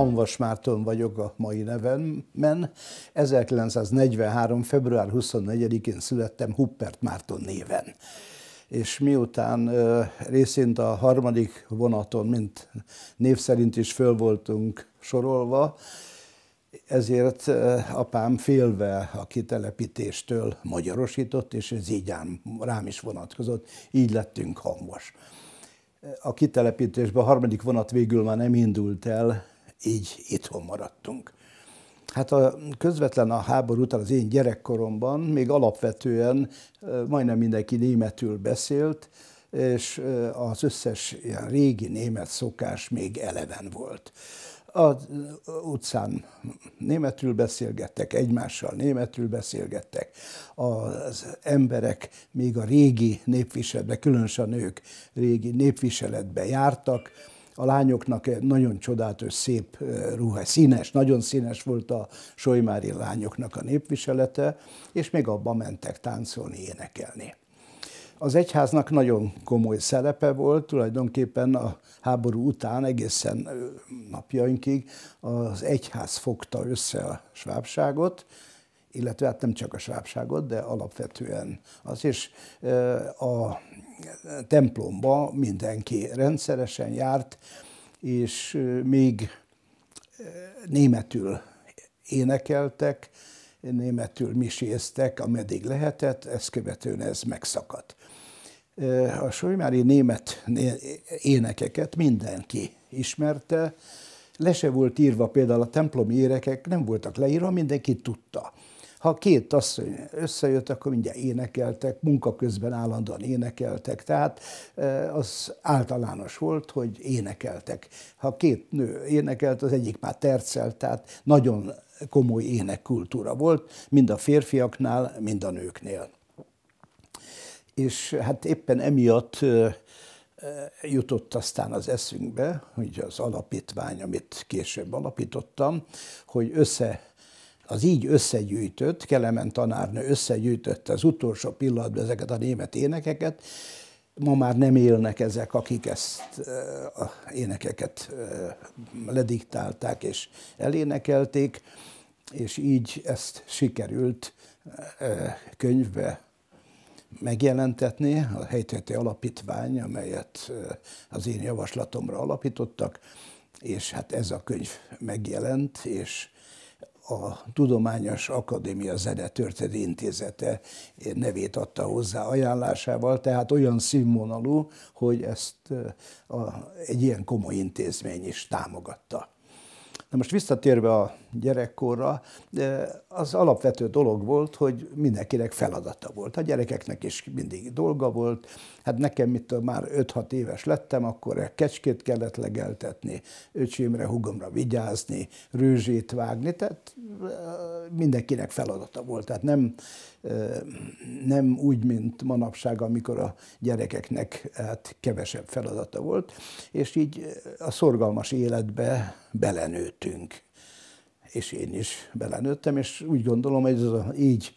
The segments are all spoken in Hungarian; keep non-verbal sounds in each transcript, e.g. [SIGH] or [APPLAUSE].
Hanvas Márton vagyok a mai nevemben. 1943. február 24-én születtem Huppert Márton néven. És miután részint a harmadik vonaton, mint név szerint is föl voltunk sorolva, ezért apám félve a kitelepítéstől magyarosított, és ez így ám, rám is vonatkozott, így lettünk hangos. A kitelepítésben a harmadik vonat végül már nem indult el, így itthon maradtunk. Hát a, közvetlen a háború után az én gyerekkoromban még alapvetően majdnem mindenki németül beszélt, és az összes ilyen régi német szokás még eleven volt. A utcán németül beszélgettek, egymással németül beszélgettek. Az emberek még a régi népviseletbe, különösen ők régi népviseletbe jártak, a lányoknak nagyon csodálatos, szép ruha, színes, nagyon színes volt a solymári lányoknak a népviselete, és még abba mentek táncolni, énekelni. Az egyháznak nagyon komoly szerepe volt, tulajdonképpen a háború után egészen napjainkig az egyház fogta össze a svábságot, illetve hát nem csak a svábságot, de alapvetően az, és a templomba mindenki rendszeresen járt, és még németül énekeltek, németül miséztek, ameddig lehetett, ezt követően ez megszakadt. A solymári német énekeket mindenki ismerte, le se volt írva például a templomi érekek, nem voltak leírva, mindenki tudta. Ha két asszony összejött, akkor mindjárt énekeltek, munka közben állandóan énekeltek. Tehát e, az általános volt, hogy énekeltek. Ha két nő énekelt, az egyik már tercelt, tehát nagyon komoly énekkultúra volt, mind a férfiaknál, mind a nőknél. És hát éppen emiatt e, e, jutott aztán az eszünkbe, hogy az alapítvány, amit később alapítottam, hogy össze az így összegyűjtött, Kelemen tanárnő összegyűjtött az utolsó pillanatban ezeket a német énekeket, ma már nem élnek ezek, akik ezt eh, a énekeket eh, lediktálták és elénekelték, és így ezt sikerült eh, könyvbe megjelentetni, a helytölti alapítvány, amelyet az én javaslatomra alapítottak, és hát ez a könyv megjelent, és a Tudományos Akadémia Zenetörténeti Intézete nevét adta hozzá ajánlásával, tehát olyan színvonalú, hogy ezt eh, egy ilyen komoly intézmény is támogatta. Na most visszatérve a gyerekkorra, az alapvető dolog volt, hogy mindenkinek feladata volt. A gyerekeknek is mindig dolga volt. Hát nekem, mit már 5-6 éves lettem, akkor kecskét kellett legeltetni, öcsémre, hugomra vigyázni, rőzsét vágni, tehát mindenkinek feladata volt. Tehát nem, nem úgy, mint manapság, amikor a gyerekeknek hát kevesebb feladata volt, és így a szorgalmas életbe belenőttünk és én is belenőttem, és úgy gondolom, hogy ez a, így,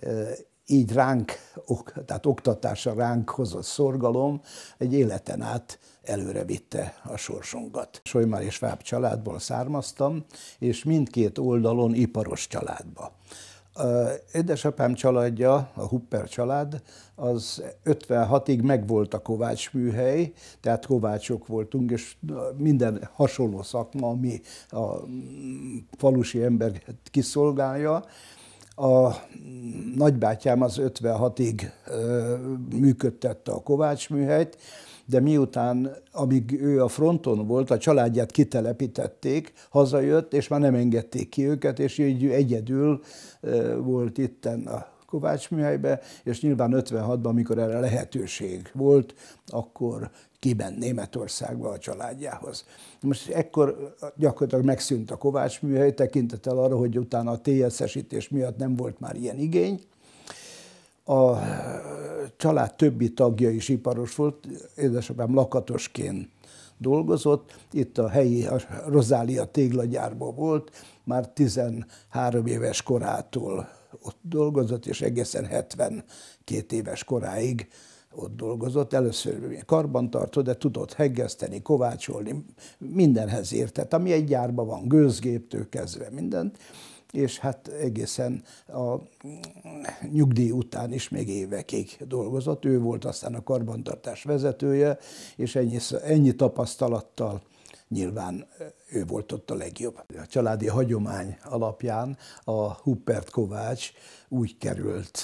e, így ránk, ok, tehát oktatása ránk hozott szorgalom egy életen át előre vitte a sorsunkat. Solymár és Fáb családból származtam, és mindkét oldalon iparos családba. Édesapám családja, a Hupper család, az 56-ig megvolt a kovács műhely, tehát kovácsok voltunk, és minden hasonló szakma, ami a falusi embert kiszolgálja. A nagybátyám az 56-ig működtette a kovács műhelyt, de miután, amíg ő a fronton volt, a családját kitelepítették, hazajött, és már nem engedték ki őket, és így egyedül volt itten a Kovács műhelybe, és nyilván 56-ban, amikor erre lehetőség volt, akkor kiben Németországba a családjához. Most ekkor gyakorlatilag megszűnt a Kovács műhely, tekintettel arra, hogy utána a tsz miatt nem volt már ilyen igény, a család többi tagja is iparos volt, édesapám lakatosként dolgozott, itt a helyi a Rozália téglagyárban volt, már 13 éves korától ott dolgozott, és egészen 72 éves koráig ott dolgozott. Először karbantartó, de tudott heggeszteni, kovácsolni, mindenhez értett, ami egy gyárban van, gőzgéptől kezdve mindent és hát egészen a nyugdíj után is még évekig dolgozott. Ő volt aztán a karbantartás vezetője, és ennyi, ennyi tapasztalattal nyilván ő volt ott a legjobb. A családi hagyomány alapján a Huppert Kovács úgy került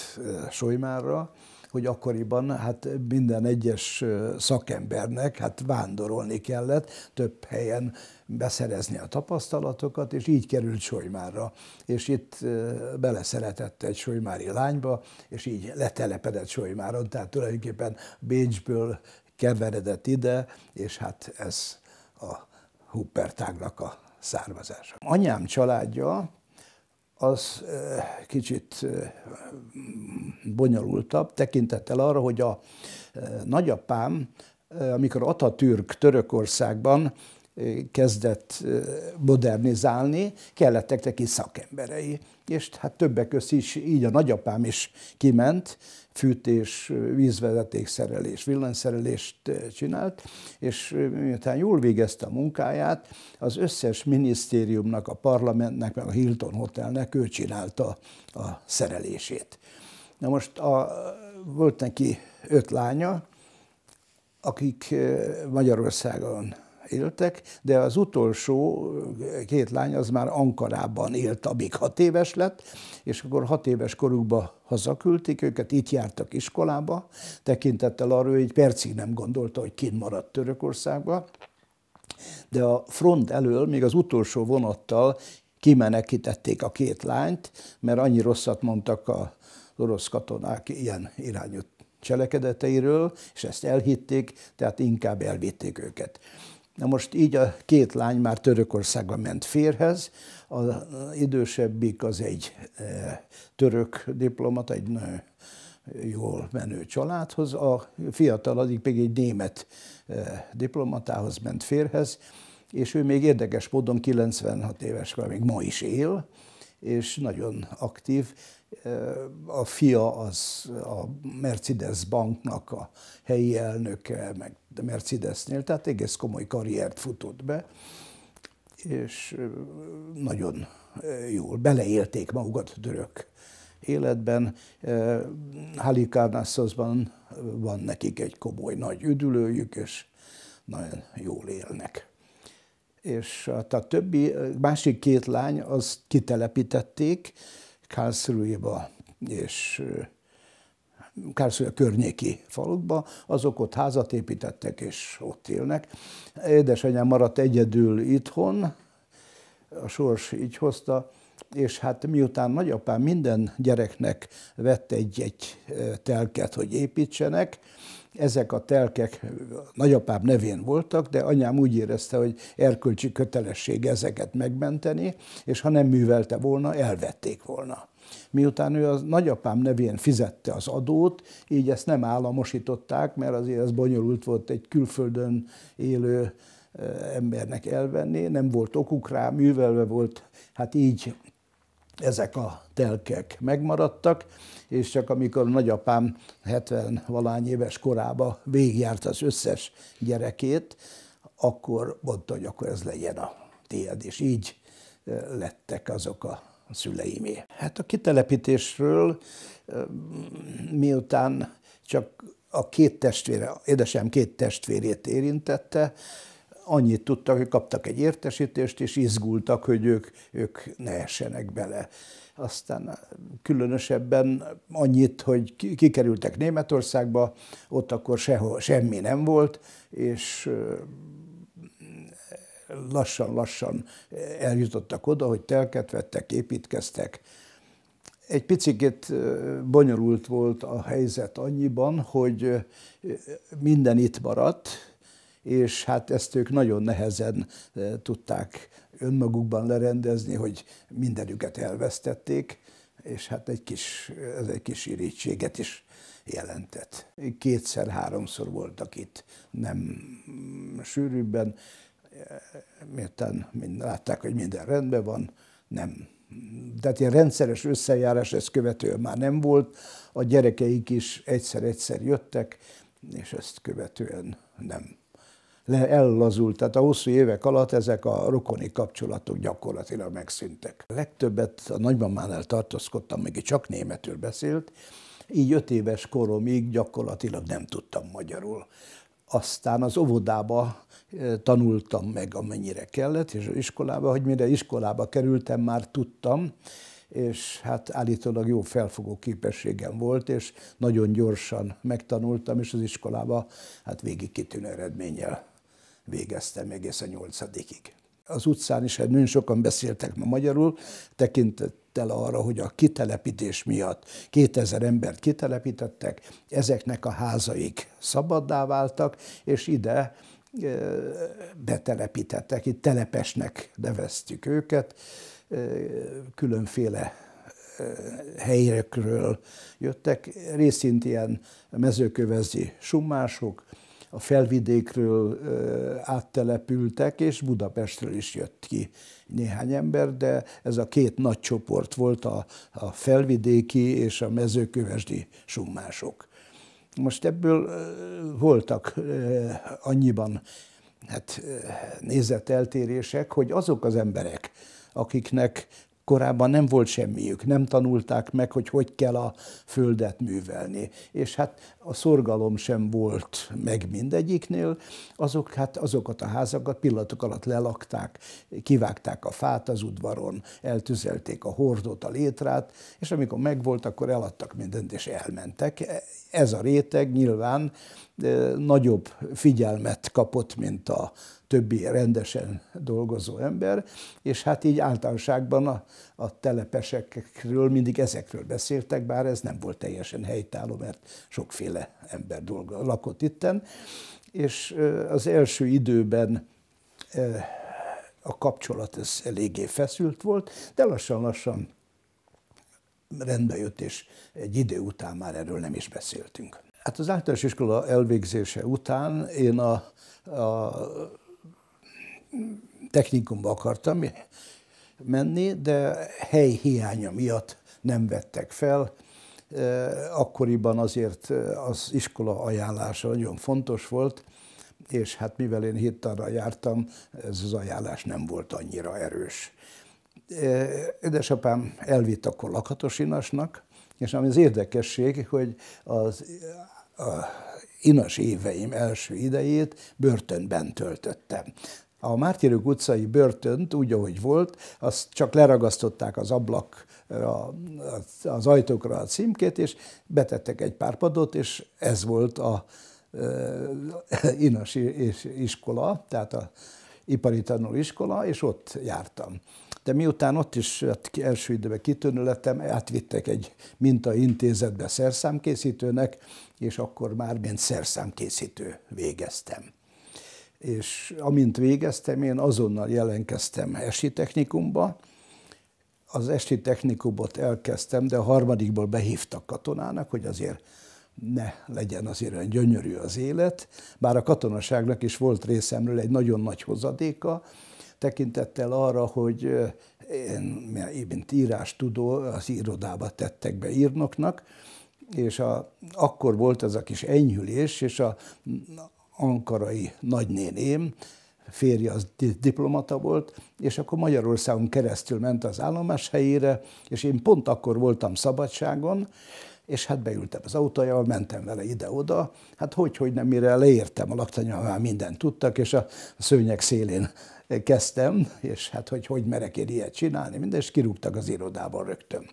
Sojmárra, hogy akkoriban hát minden egyes szakembernek hát vándorolni kellett, több helyen beszerezni a tapasztalatokat, és így került Solymárra. És itt beleszeretett egy solymári lányba, és így letelepedett Solymáron, tehát tulajdonképpen Bécsből keveredett ide, és hát ez a Huppertágnak a származása. Anyám családja az kicsit bonyolultabb, tekintettel arra, hogy a nagyapám, amikor Atatürk Törökországban kezdett modernizálni, kellettek neki szakemberei. És hát többek közt is így a nagyapám is kiment, fűtés, vízvezetékszerelés, villanyszerelést csinált, és miután jól végezte a munkáját, az összes minisztériumnak, a parlamentnek, meg a Hilton Hotelnek ő csinálta a szerelését. Na most a, volt neki öt lánya, akik Magyarországon éltek, de az utolsó eh, két lány az már Ankarában élt, amíg hat éves lett, és akkor hat éves korukba hazaküldték őket, itt jártak iskolába, tekintettel arra, hogy egy percig nem gondolta, hogy kint maradt Törökországban, de a front elől még az utolsó vonattal kimenekítették a két lányt, mert annyi rosszat mondtak az orosz katonák ilyen irányú cselekedeteiről, és ezt elhitték, tehát inkább elvitték őket. Na most így a két lány már Törökországba ment férhez, az idősebbik az egy e, török diplomata, egy nagyon jól menő családhoz, a fiatal addig pedig egy német e, diplomatához ment férhez, és ő még érdekes módon 96 éves, még ma is él, és nagyon aktív. A fia az a Mercedes banknak a helyi elnöke, meg a Mercedesnél, tehát egész komoly karriert futott be, és nagyon jól beleélték magukat a török életben. Halikarnaszoszban van nekik egy komoly nagy üdülőjük, és nagyon jól élnek és a többi, másik két lány, az kitelepítették Karlsruhe-ba, és Karlsruhe környéki falukba, azok ott házat építettek, és ott élnek. Édesanyám maradt egyedül itthon, a sors így hozta, és hát miután nagyapám minden gyereknek vett egy-egy telket, hogy építsenek, ezek a telkek nagyapám nevén voltak, de anyám úgy érezte, hogy erkölcsi kötelesség ezeket megmenteni, és ha nem művelte volna, elvették volna. Miután ő az nagyapám nevén fizette az adót, így ezt nem államosították, mert azért ez bonyolult volt egy külföldön élő eh, embernek elvenni, nem volt okuk rá, művelve volt, hát így ezek a telkek megmaradtak, és csak amikor nagyapám 70 valány éves korába végigjárt az összes gyerekét, akkor mondta, hogy akkor ez legyen a tiéd, és így lettek azok a szüleimé. Hát a kitelepítésről miután csak a két testvére, édesem két testvérét érintette, annyit tudtak, hogy kaptak egy értesítést, és izgultak, hogy ők, ők ne essenek bele. Aztán különösebben annyit, hogy kikerültek Németországba, ott akkor sehol semmi nem volt, és lassan-lassan eljutottak oda, hogy telket vettek, építkeztek. Egy picit bonyolult volt a helyzet annyiban, hogy minden itt maradt, és hát ezt ők nagyon nehezen e, tudták önmagukban lerendezni, hogy mindenüket elvesztették, és hát egy kis, ez egy kis irítséget is jelentett. Kétszer-háromszor voltak itt, nem sűrűbben, e, miután látták, hogy minden rendben van, nem. Tehát ilyen rendszeres összejárás ezt követően már nem volt, a gyerekeik is egyszer-egyszer jöttek, és ezt követően nem le, ellazult. Tehát a hosszú évek alatt ezek a rokoni kapcsolatok gyakorlatilag megszűntek. A legtöbbet a nagymamánál tartózkodtam, még csak németül beszélt, így öt éves koromig gyakorlatilag nem tudtam magyarul. Aztán az óvodába eh, tanultam meg, amennyire kellett, és az iskolába, hogy mire iskolába kerültem, már tudtam, és hát állítólag jó felfogó képességem volt, és nagyon gyorsan megtanultam, és az iskolába hát végig kitűnő eredménnyel végeztem egészen nyolcadikig. Az utcán is hát nagyon sokan beszéltek ma magyarul, tekintettel arra, hogy a kitelepítés miatt 2000 embert kitelepítettek, ezeknek a házaik szabaddá váltak, és ide e, betelepítettek, itt telepesnek neveztük őket, e, különféle e, helyekről jöttek, részint ilyen mezőkövezi summások, a felvidékről áttelepültek, és Budapestről is jött ki néhány ember, de ez a két nagy csoport volt, a, a felvidéki és a mezőkövesdi summások. Most ebből voltak annyiban hát, nézeteltérések, hogy azok az emberek, akiknek korábban nem volt semmiük, nem tanulták meg, hogy hogy kell a földet művelni. És hát a szorgalom sem volt meg mindegyiknél, azok, hát azokat a házakat pillanatok alatt lelakták, kivágták a fát az udvaron, eltüzelték a hordót, a létrát, és amikor megvolt, akkor eladtak mindent, és elmentek. Ez a réteg nyilván eh, nagyobb figyelmet kapott, mint a többi rendesen dolgozó ember, és hát így általánosságban a, a telepesekről mindig ezekről beszéltek, bár ez nem volt teljesen helytálló, mert sokféle sokféle ember dolga, lakott itten, és az első időben a kapcsolat ez eléggé feszült volt, de lassan-lassan rendbe jött, és egy idő után már erről nem is beszéltünk. Hát az általános iskola elvégzése után én a, a technikumba akartam menni, de hely hiánya miatt nem vettek fel, Eh, akkoriban azért eh, az iskola ajánlása nagyon fontos volt, és hát mivel én héttanra jártam, ez az ajánlás nem volt annyira erős. Eh, édesapám elvitt akkor inasnak, és ami az érdekesség, hogy az a inas éveim első idejét börtönben töltöttem a Mártírok utcai börtönt úgy, ahogy volt, azt csak leragasztották az ablak az ajtókra a címkét, és betettek egy pár padot, és ez volt a inas iskola, tehát a ipari tanulóiskola, és ott jártam. De miután ott is hát első időben kitűnő lettem, átvittek egy intézetbe szerszámkészítőnek, és akkor már mint szerszámkészítő végeztem és amint végeztem, én azonnal jelentkeztem esti technikumba. Az esti technikumot elkezdtem, de a harmadikból behívtak katonának, hogy azért ne legyen azért olyan gyönyörű az élet, bár a katonaságnak is volt részemről egy nagyon nagy hozadéka, tekintettel arra, hogy én, mint írás tudó az irodába tettek be írnoknak, és a, akkor volt ez a kis enyhülés, és a, ankarai nagynéném, férje az diplomata volt, és akkor Magyarországon keresztül ment az állomás helyére, és én pont akkor voltam szabadságon, és hát beültem az autójával, mentem vele ide-oda, hát hogy, hogy nem, mire leértem a laktanyal, már mindent tudtak, és a szőnyek szélén kezdtem, és hát hogy, hogy merek én ilyet csinálni, minden, és kirúgtak az irodában rögtön.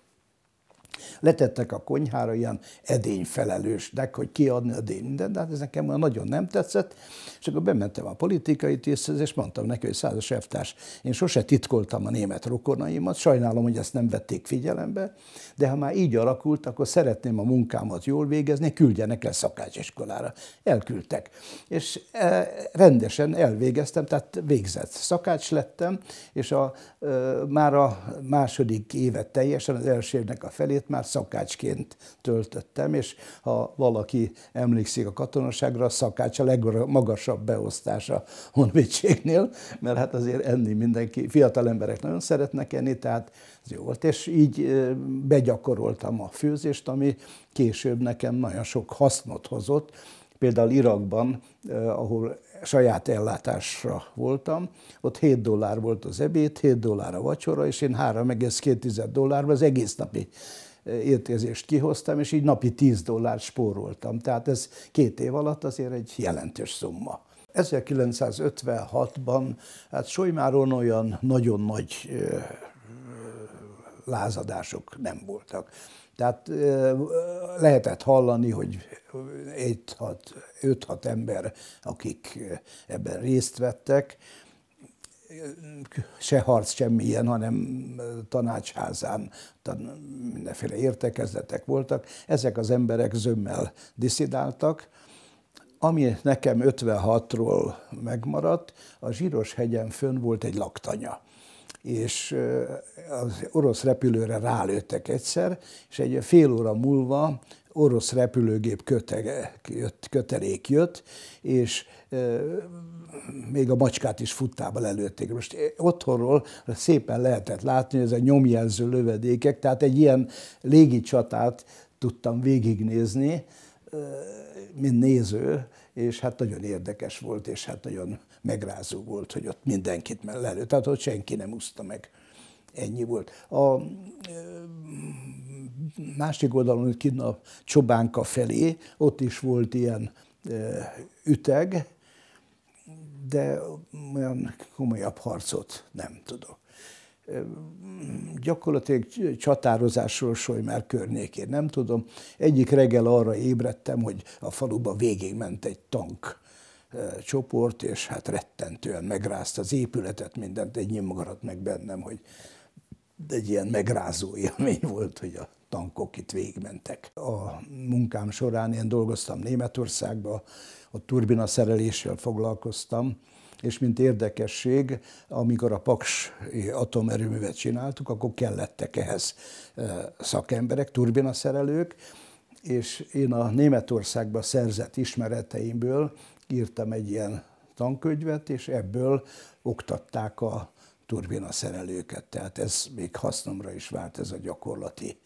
Letettek a konyhára ilyen edényfelelősnek, hogy kiadni a mindent, de hát ez nekem már nagyon nem tetszett, és akkor bementem a politikai tiszthez, és mondtam neki, hogy százas elvtárs, én sose titkoltam a német rokonaimat, sajnálom, hogy ezt nem vették figyelembe, de ha már így alakult, akkor szeretném a munkámat jól végezni, küldjenek el szakácsiskolára. Elküldtek. És e, rendesen elvégeztem, tehát végzett szakács lettem, és a, e, már a második évet teljesen, az első évnek a felét évét már szakácsként töltöttem, és ha valaki emlékszik a katonaságra, a szakács a legmagasabb beosztása honvédségnél, mert hát azért enni mindenki, fiatal emberek nagyon szeretnek enni, tehát ez jó volt. És így begyakoroltam a főzést, ami később nekem nagyon sok hasznot hozott, például Irakban, ahol saját ellátásra voltam, ott 7 dollár volt az ebéd, 7 dollár a vacsora, és én 3,2 dollárban az egész napi értézést kihoztam, és így napi 10 dollárt spóroltam. Tehát ez két év alatt azért egy jelentős szumma. 1956-ban hát Solymáron olyan nagyon nagy lázadások nem voltak. Tehát lehetett hallani, hogy 5-6 ember, akik ebben részt vettek, se harc, semmilyen, hanem tanácsházán tan, mindenféle értekezletek voltak. Ezek az emberek zömmel diszidáltak. Ami nekem 56-ról megmaradt, a Zsíros hegyen fönn volt egy laktanya és az orosz repülőre rálőttek egyszer, és egy fél óra múlva orosz repülőgép kötege, jött, kötelék jött, és e, még a macskát is futtával előtték. Most otthonról szépen lehetett látni, hogy ez a nyomjelző lövedékek, tehát egy ilyen csatát tudtam végignézni, e, mint néző, és hát nagyon érdekes volt, és hát nagyon megrázó volt, hogy ott mindenkit mellelő, tehát ott senki nem úszta meg. Ennyi volt. A, e, másik oldalon, kint a Csobánka felé, ott is volt ilyen üteg, de olyan komolyabb harcot nem tudok. Gyakorlatilag csatározásról Solymár környékén, nem tudom. Egyik reggel arra ébredtem, hogy a faluba végigment egy tank csoport, és hát rettentően megrázta az épületet, mindent egy nyomogarat meg bennem, hogy egy ilyen megrázó élmény [LAUGHS] volt, hogy a tankok itt végigmentek. A munkám során én dolgoztam Németországban, a turbina szereléssel foglalkoztam, és mint érdekesség, amikor a Paks atomerőművet csináltuk, akkor kellettek ehhez eh, szakemberek, turbinaszerelők, és én a Németországba szerzett ismereteimből írtam egy ilyen tankönyvet, és ebből oktatták a turbinaszerelőket, tehát ez még hasznomra is vált ez a gyakorlati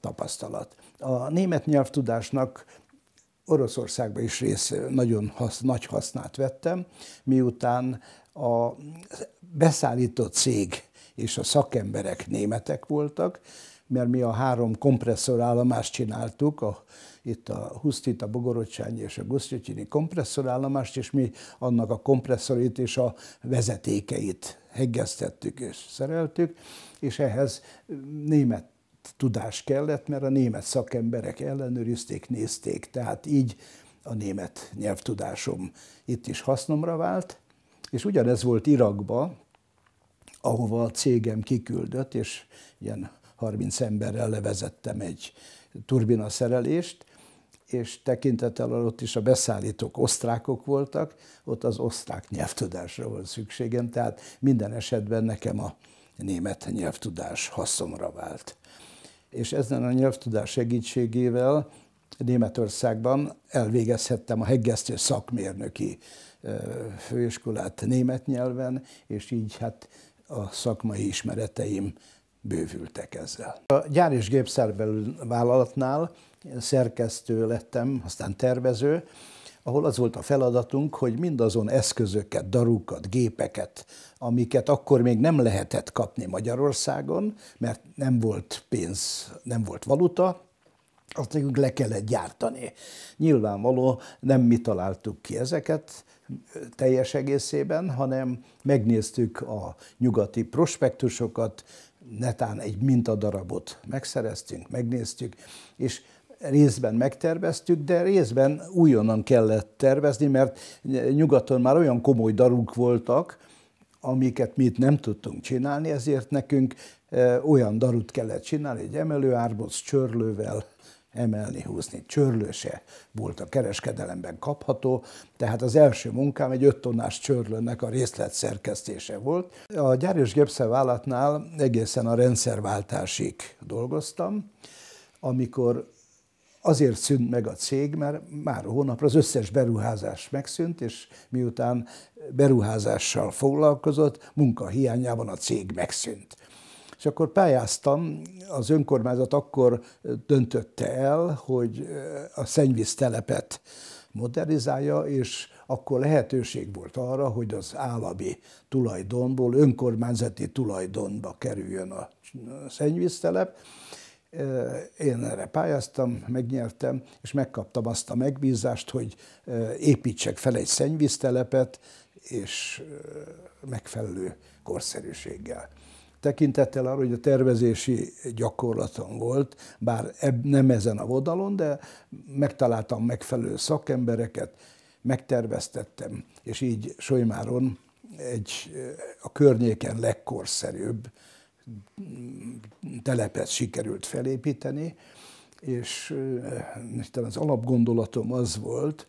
tapasztalat. A német nyelvtudásnak Oroszországban is rész, nagyon hasz, nagy hasznát vettem, miután a beszállító cég és a szakemberek németek voltak, mert mi a három kompresszorállomást csináltuk, a itt a Husztit, a Bogorocsányi és a Gusztyityini kompresszorállomást, és mi annak a kompresszorit és a vezetékeit heggeztettük és szereltük, és ehhez német tudás kellett, mert a német szakemberek ellenőrizték, nézték, tehát így a német nyelvtudásom itt is hasznomra vált, és ugyanez volt Irakba, ahova a cégem kiküldött, és ilyen 30 emberrel levezettem egy turbinaszerelést, és tekintettel ott is a beszállítók osztrákok voltak, ott az osztrák nyelvtudásra volt szükségem, tehát minden esetben nekem a német nyelvtudás haszomra vált. És ezen a nyelvtudás segítségével Németországban elvégezhettem a heggesztő szakmérnöki főiskolát német nyelven, és így hát a szakmai ismereteim bővültek ezzel. A gyár és gépszerbelül vállalatnál szerkesztő lettem, aztán tervező, ahol az volt a feladatunk, hogy mindazon eszközöket, darukat, gépeket, amiket akkor még nem lehetett kapni Magyarországon, mert nem volt pénz, nem volt valuta, azt nekünk le kellett gyártani. Nyilvánvaló, nem mi találtuk ki ezeket teljes egészében, hanem megnéztük a nyugati prospektusokat, netán egy mintadarabot megszereztünk, megnéztük, és részben megterveztük, de részben újonnan kellett tervezni, mert nyugaton már olyan komoly daruk voltak, amiket mi itt nem tudtunk csinálni, ezért nekünk eh, olyan darut kellett csinálni, egy emelőárboc csörlővel, emelni, húzni. Csörlőse volt a kereskedelemben kapható, tehát az első munkám egy 5 tonnás csörlőnek a részlet szerkesztése volt. A gyári Gebszel vállalatnál egészen a rendszerváltásig dolgoztam, amikor azért szűnt meg a cég, mert már a hónapra az összes beruházás megszűnt, és miután beruházással foglalkozott, munka hiányában a cég megszűnt. És akkor pályáztam, az önkormányzat akkor döntötte el, hogy a szennyvíztelepet modernizálja, és akkor lehetőség volt arra, hogy az állami tulajdonból önkormányzati tulajdonba kerüljön a szennyvíztelep. Én erre pályáztam, megnyertem, és megkaptam azt a megbízást, hogy építsek fel egy szennyvíztelepet, és megfelelő korszerűséggel tekintettel arra, hogy a tervezési gyakorlaton volt, bár eb, nem ezen a vodalon, de megtaláltam megfelelő szakembereket, megterveztettem, és így Solymáron egy a környéken legkorszerűbb telepet sikerült felépíteni, és eh, az alapgondolatom az volt,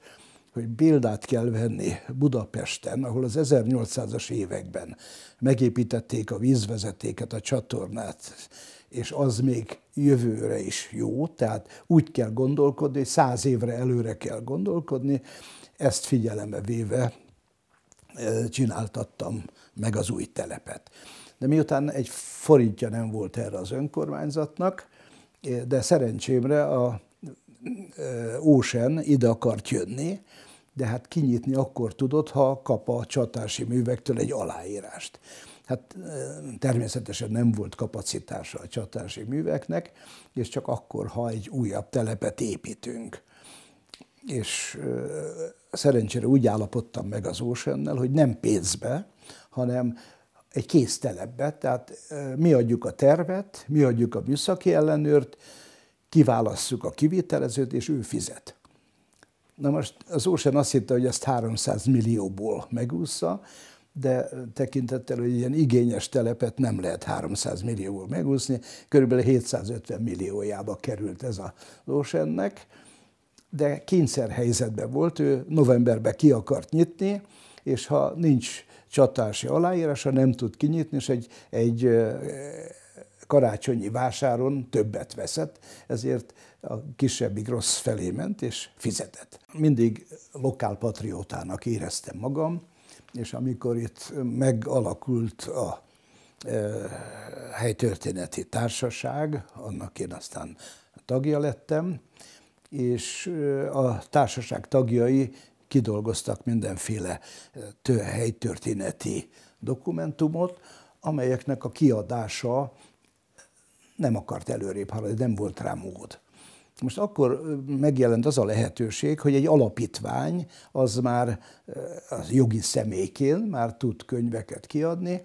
hogy példát kell venni Budapesten, ahol az 1800-as években megépítették a vízvezetéket, a csatornát, és az még jövőre is jó, tehát úgy kell gondolkodni, hogy száz évre előre kell gondolkodni, ezt figyelembe véve e, csináltattam meg az új telepet. De miután egy forintja nem volt erre az önkormányzatnak, e, de szerencsémre a Ósen ide akart jönni, de hát kinyitni akkor tudod, ha kap a csatási művektől egy aláírást. Hát természetesen nem volt kapacitása a csatási műveknek, és csak akkor, ha egy újabb telepet építünk. És szerencsére úgy állapodtam meg az ocean hogy nem pénzbe, hanem egy kész telepbe, tehát mi adjuk a tervet, mi adjuk a műszaki ellenőrt, kiválasszuk a kivitelezőt, és ő fizet. Na most az Ocean azt hitte, hogy ezt 300 millióból megúszza, de tekintettel, hogy ilyen igényes telepet nem lehet 300 millióból megúszni, körülbelül 750 milliójába került ez a Oceannek, de kényszer helyzetben volt, ő novemberben ki akart nyitni, és ha nincs csatási aláírása, nem tud kinyitni, és egy, egy karácsonyi vásáron többet veszett, ezért a kisebbik rossz felé ment és fizetett. Mindig lokálpatriótának éreztem magam, és amikor itt megalakult a e, helytörténeti társaság, annak én aztán tagja lettem, és e, a társaság tagjai kidolgoztak mindenféle e, helytörténeti dokumentumot, amelyeknek a kiadása nem akart előrébb haladni, nem volt rá mód. Most akkor megjelent az a lehetőség, hogy egy alapítvány az már az jogi személyként már tud könyveket kiadni,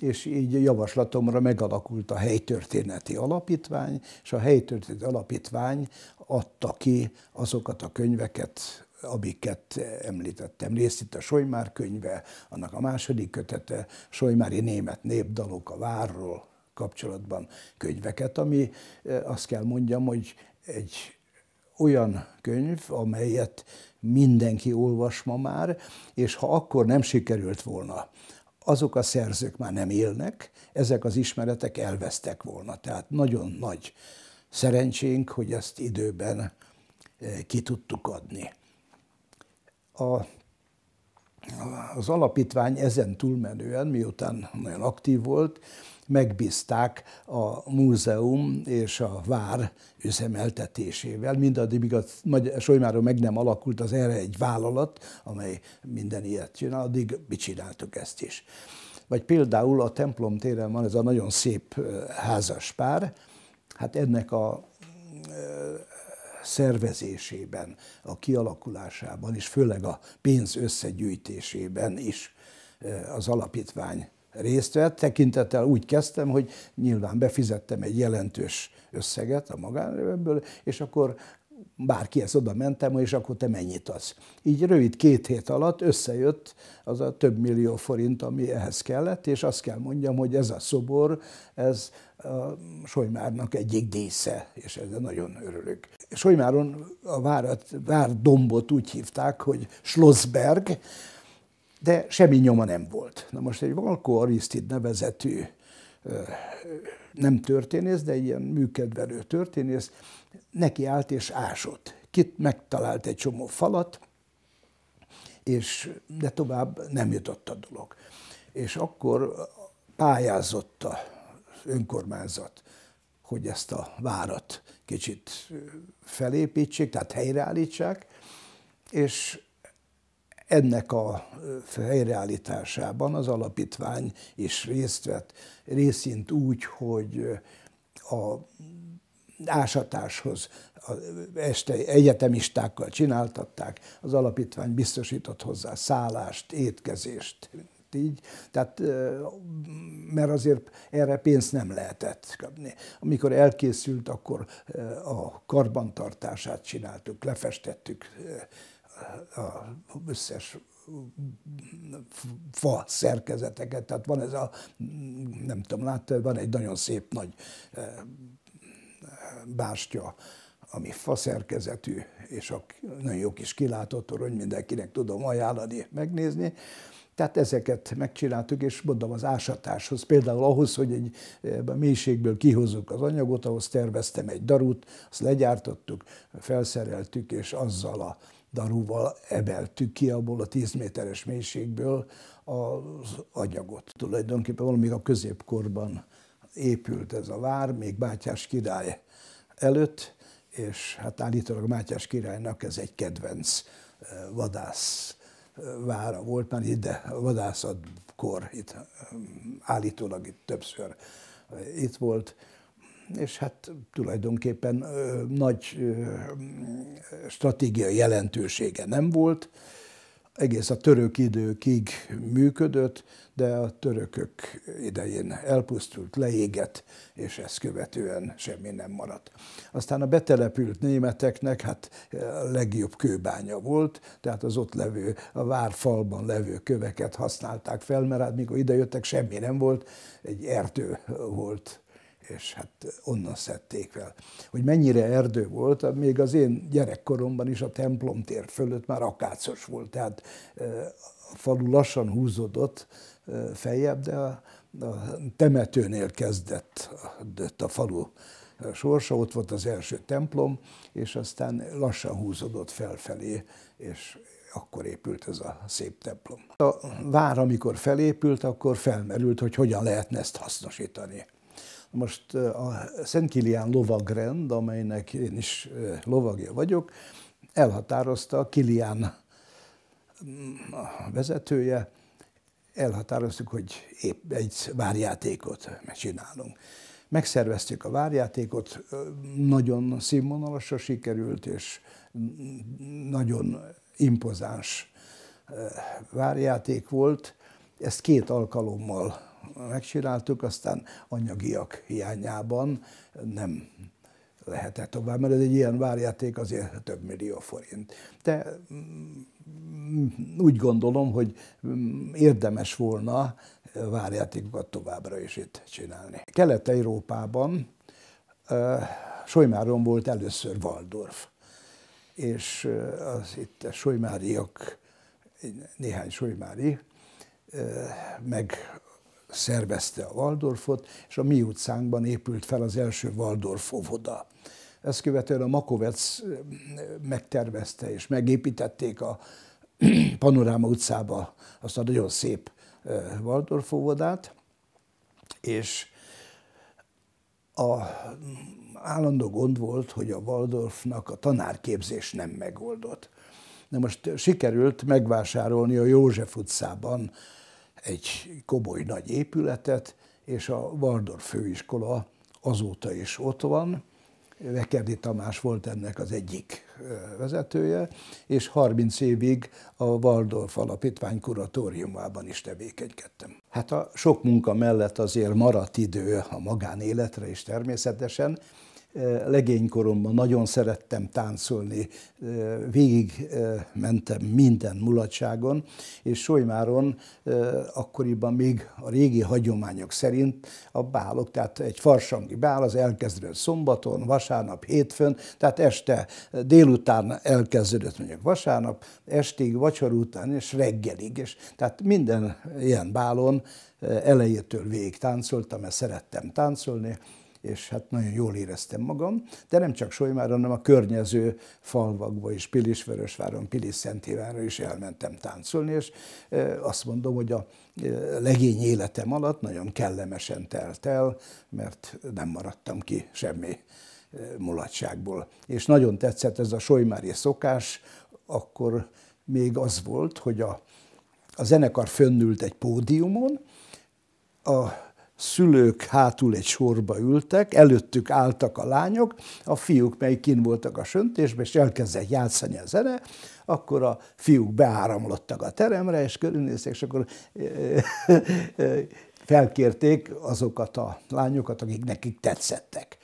és így javaslatomra megalakult a helytörténeti alapítvány, és a helytörténeti alapítvány adta ki azokat a könyveket, amiket említettem. Részt itt a Solymár könyve, annak a második kötete, Solymári német népdalok a várról, kapcsolatban könyveket, ami eh, azt kell mondjam, hogy egy olyan könyv, amelyet mindenki olvas ma már, és ha akkor nem sikerült volna, azok a szerzők már nem élnek, ezek az ismeretek elvesztek volna. Tehát nagyon nagy szerencsénk, hogy ezt időben eh, ki tudtuk adni. A, az alapítvány ezen túlmenően, miután nagyon aktív volt, megbízták a múzeum és a vár üzemeltetésével, mindaddig, míg a Solymáron meg nem alakult az erre egy vállalat, amely minden ilyet jön, addig mi csináltuk ezt is. Vagy például a templom téren van ez a nagyon szép házas pár, hát ennek a szervezésében, a kialakulásában és főleg a pénz összegyűjtésében is az alapítvány részt vett, tekintettel úgy kezdtem, hogy nyilván befizettem egy jelentős összeget a magánrevőből, és akkor bárkihez oda mentem, és akkor te mennyit adsz. Így rövid két hét alatt összejött az a több millió forint, ami ehhez kellett, és azt kell mondjam, hogy ez a szobor, ez a Solymárnak egyik dísze, és ezzel nagyon örülök. Solymáron a várat, vár dombot úgy hívták, hogy Schlossberg, de semmi nyoma nem volt. Na most egy Valkó Arisztid nevezetű nem történész, de ilyen műkedvelő történész, neki állt és ásott. Kit megtalált egy csomó falat, és de tovább nem jutott a dolog. És akkor pályázott a önkormányzat, hogy ezt a várat kicsit felépítsék, tehát helyreállítsák, és ennek a helyreállításában az alapítvány is részt vett, részint úgy, hogy a ásatáshoz este egyetemistákkal csináltatták, az alapítvány biztosított hozzá szállást, étkezést, így, tehát, mert azért erre pénzt nem lehetett kapni. Amikor elkészült, akkor a karbantartását csináltuk, lefestettük a összes fa szerkezeteket, tehát van ez a, nem tudom, látta, van egy nagyon szép nagy eh, bástya, ami fa szerkezetű és a nagyon jó kis kilátott hogy mindenkinek tudom ajánlani, megnézni. Tehát ezeket megcsináltuk, és mondom az ásatáshoz, például ahhoz, hogy egy eh, mélységből kihozzuk az anyagot, ahhoz terveztem egy darut, azt legyártottuk, felszereltük, és azzal a darúval emeltük ki abból a 10 méteres mélységből az anyagot. Tulajdonképpen valamíg a középkorban épült ez a vár, még Bátyás király előtt, és hát állítólag Mátyás királynak ez egy kedvenc eh, vadász eh, vára volt, már ide vadászatkor, itt eh, állítólag itt többször itt volt, és hát tulajdonképpen nagy stratégia stratégiai jelentősége nem volt. Egész a török időkig működött, de a törökök idején elpusztult, leégett, és ezt követően semmi nem maradt. Aztán a betelepült németeknek hát a legjobb kőbánya volt, tehát az ott levő, a várfalban levő köveket használták fel, mert hát mikor idejöttek, semmi nem volt, egy erdő volt és hát onnan szedték fel. Hogy mennyire erdő volt, még az én gyerekkoromban is a templom tér fölött már akácos volt, tehát a falu lassan húzódott feljebb, de a, a temetőnél kezdett a falu sorsa, ott volt az első templom, és aztán lassan húzódott felfelé, és akkor épült ez a szép templom. A vár, amikor felépült, akkor felmerült, hogy hogyan lehetne ezt hasznosítani. Most a Szent Kilián lovagrend, amelynek én is lovagja vagyok, elhatározta a Kilián mm, vezetője, elhatároztuk, hogy épp egy várjátékot megcsinálunk. Megszerveztük a várjátékot, nagyon színvonalasra sikerült, és mm, nagyon impozáns várjáték volt. Ezt két alkalommal megcsináltuk, aztán anyagiak hiányában nem lehetett tovább, mert ez egy ilyen várjáték azért több millió forint. De mm, úgy gondolom, hogy mm, érdemes volna eh, várjátékokat továbbra is itt csinálni. Kelet-Európában eh, Solymáron volt először Waldorf, és eh, az itt a solymáriak, néhány solymári, meg szervezte a Waldorfot, és a mi utcánkban épült fel az első Waldorf óvoda. Ezt követően a Makovec megtervezte és megépítették a [CLEARS THROAT] Panoráma utcába azt a nagyon szép Waldorf óvodát, és a állandó gond volt, hogy a Waldorfnak a tanárképzés nem megoldott. Na most sikerült megvásárolni a József utcában egy komoly nagy épületet, és a Vardor főiskola azóta is ott van, Vekerdi Tamás volt ennek az egyik vezetője, és 30 évig a Waldorf Alapítvány kuratóriumában is tevékenykedtem. Hát a sok munka mellett azért maradt idő a magánéletre is természetesen, legénykoromban nagyon szerettem táncolni, végig mentem minden mulatságon, és Solymáron akkoriban még a régi hagyományok szerint a bálok, tehát egy farsangi bál az elkezdődött szombaton, vasárnap, hétfőn, tehát este délután elkezdődött mondjuk vasárnap, estig, vacsor után és reggelig, és tehát minden ilyen bálon elejétől végig táncoltam, mert szerettem táncolni, és hát nagyon jól éreztem magam, de nem csak Solymáron, hanem a környező falvakba is, Pilisvörösváron, Pilis Szentivánra is elmentem táncolni, és azt mondom, hogy a legény életem alatt nagyon kellemesen telt el, mert nem maradtam ki semmi mulatságból. És nagyon tetszett ez a solymári szokás, akkor még az volt, hogy a, a zenekar fönnült egy pódiumon, a szülők hátul egy sorba ültek, előttük álltak a lányok, a fiúk, melyik kin voltak a söntésben, és elkezdett játszani a zene, akkor a fiúk beáramlottak a teremre, és körülnézték, és akkor felkérték azokat a lányokat, akik nekik tetszettek.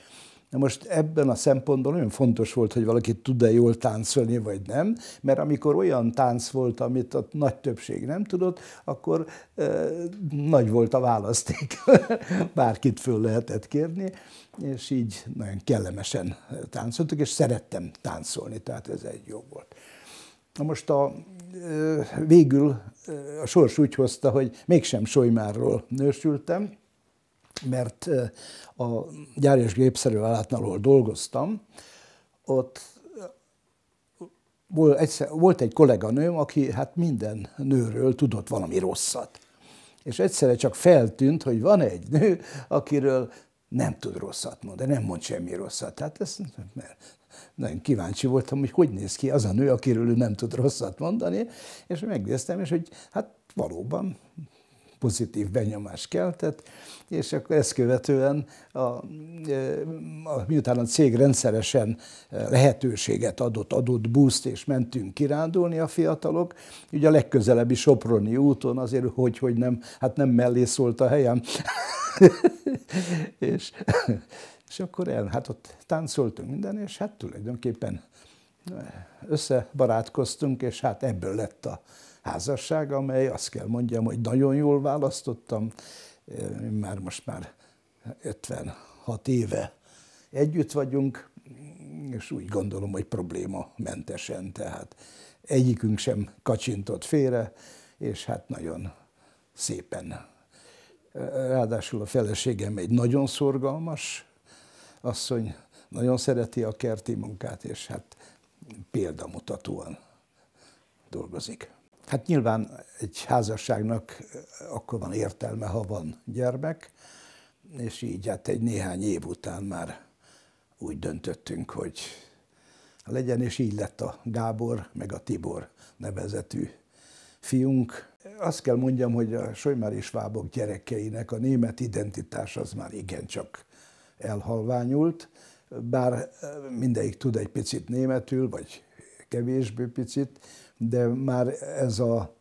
Na most ebben a szempontból nagyon fontos volt, hogy valaki tud-e jól táncolni, vagy nem, mert amikor olyan tánc volt, amit a nagy többség nem tudott, akkor e, nagy volt a választék. [LAUGHS] Bárkit föl lehetett kérni, és így nagyon kellemesen táncoltuk, és szerettem táncolni, tehát ez egy jó volt. Na most a, végül a sors úgy hozta, hogy mégsem Solymárról nősültem, mert a gyár és gépszerű állatnál, ahol dolgoztam, ott volt egy kolléganőm, aki hát minden nőről tudott valami rosszat. És egyszerre csak feltűnt, hogy van egy nő, akiről nem tud rosszat mondani, nem mond semmi rosszat. Tehát ezt nagyon kíváncsi voltam, hogy hogy néz ki az a nő, akiről ő nem tud rosszat mondani, és megnéztem, és hogy hát valóban pozitív benyomást keltett, és akkor ezt követően, a, a, miután a cég rendszeresen lehetőséget adott, adott buszt, és mentünk kirándulni a fiatalok, ugye a legközelebbi Soproni úton azért, hogy, hogy nem, hát nem mellé szólt a helyem. [LAUGHS] és, és akkor el, hát ott táncoltunk minden, és hát tulajdonképpen összebarátkoztunk, és hát ebből lett a házasság, amely azt kell mondjam, hogy nagyon jól választottam, már most már 56 éve együtt vagyunk, és úgy gondolom, hogy probléma mentesen, tehát egyikünk sem kacsintott félre, és hát nagyon szépen. Ráadásul a feleségem egy nagyon szorgalmas asszony, nagyon szereti a kerti munkát, és hát példamutatóan dolgozik. Hát nyilván egy házasságnak eh, akkor van értelme, ha van gyermek, és így hát egy néhány év után már úgy döntöttünk, hogy legyen, és így lett a Gábor, meg a Tibor nevezetű fiunk. Azt kell mondjam, hogy a és Vábok gyerekeinek a német identitás az már igencsak elhalványult, bár eh, mindegyik tud egy picit németül, vagy kevésbé picit, de már ez a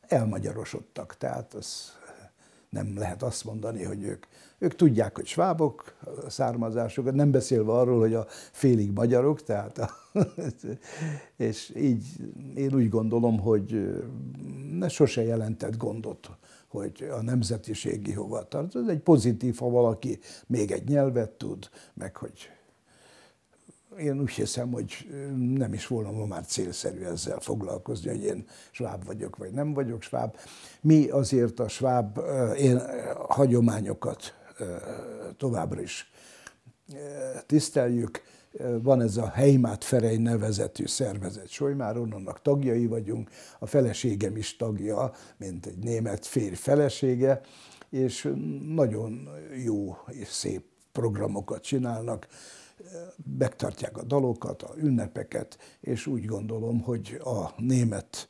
elmagyarosodtak, tehát ez nem lehet azt mondani, hogy ők, ők tudják, hogy svábok származásukat, nem beszélve arról, hogy a félig magyarok, tehát a, [LAUGHS] és így én úgy gondolom, hogy eh, ne sose jelentett gondot, hogy a nemzetiségi hova tart. Ez egy pozitív, ha valaki még egy nyelvet tud, meg hogy én úgy hiszem, hogy nem is volna ma már célszerű ezzel foglalkozni, hogy én sváb vagyok, vagy nem vagyok sváb. Mi azért a sváb én, hagyományokat továbbra is tiszteljük. Van ez a Heimát Ferej nevezetű szervezet Solymáron, annak tagjai vagyunk, a feleségem is tagja, mint egy német férj felesége, és nagyon jó és szép programokat csinálnak megtartják a dalokat, a ünnepeket, és úgy gondolom, hogy a német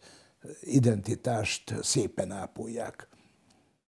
identitást szépen ápolják.